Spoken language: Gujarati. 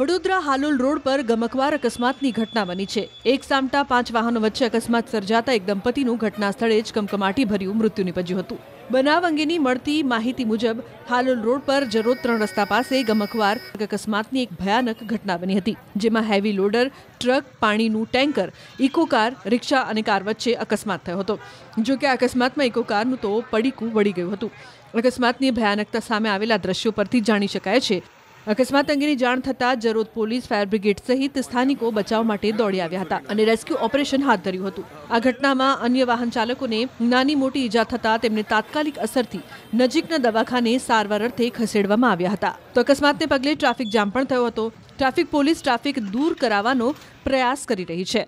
વડોદરા હાલોલ રોડ પર ગમકવાર અકસ્માતની ઘટના બની છે એક સામટા પાંચ વાહનો વચ્ચે અકસ્માત સર્જાતા એક દંપતીનું ઘટના સ્થળે જ કમકમાટી ભર્યું મૃત્યુ નિપજ્યું હતું બનાવ અંગેની મળતી માહિતી મુજબ હાલોલ રોડ પર જરોદ ત્રણ રસ્તા પાસે ગમકવાર અકસ્માતની એક ભયાનક ઘટના બની હતી જેમાં હેવી લોડર ટ્રક પાણીનું ટેન્કર ઇકો કાર રિક્ષા અને કાર વચ્ચે અકસ્માત થયો હતો જોકે આ અકસ્માતમાં ઇકો કારનું તો પડીકું વળી ગયું હતું અકસ્માતની ભયાનકતા સામે આવેલા દ્રશ્યો પરથી જાણી શકાય છે અકસ્માત અંગેની જાણ થતાં જરોદ પોલીસ ફાયર બ્રિગેડ સહિત સ્થાનિકો બચાવ માટે દોડી આવ્યા હતા અને રેસ્ક્યુ ઓપરેશન હાથ ધર્યું હતું આ ઘટનામાં અન્ય વાહન ચાલકોને નાની મોટી ઈજા થતાં તેમને તાત્કાલિક અસરથી નજીકના દવાખાને સારવાર અર્થે ખસેડવામાં આવ્યા હતા તો અકસ્માતને પગલે ટ્રાફિક જામ પણ થયો હતો ટ્રાફિક પોલીસ ટ્રાફિક દૂર કરાવવાનો પ્રયાસ કરી રહી છે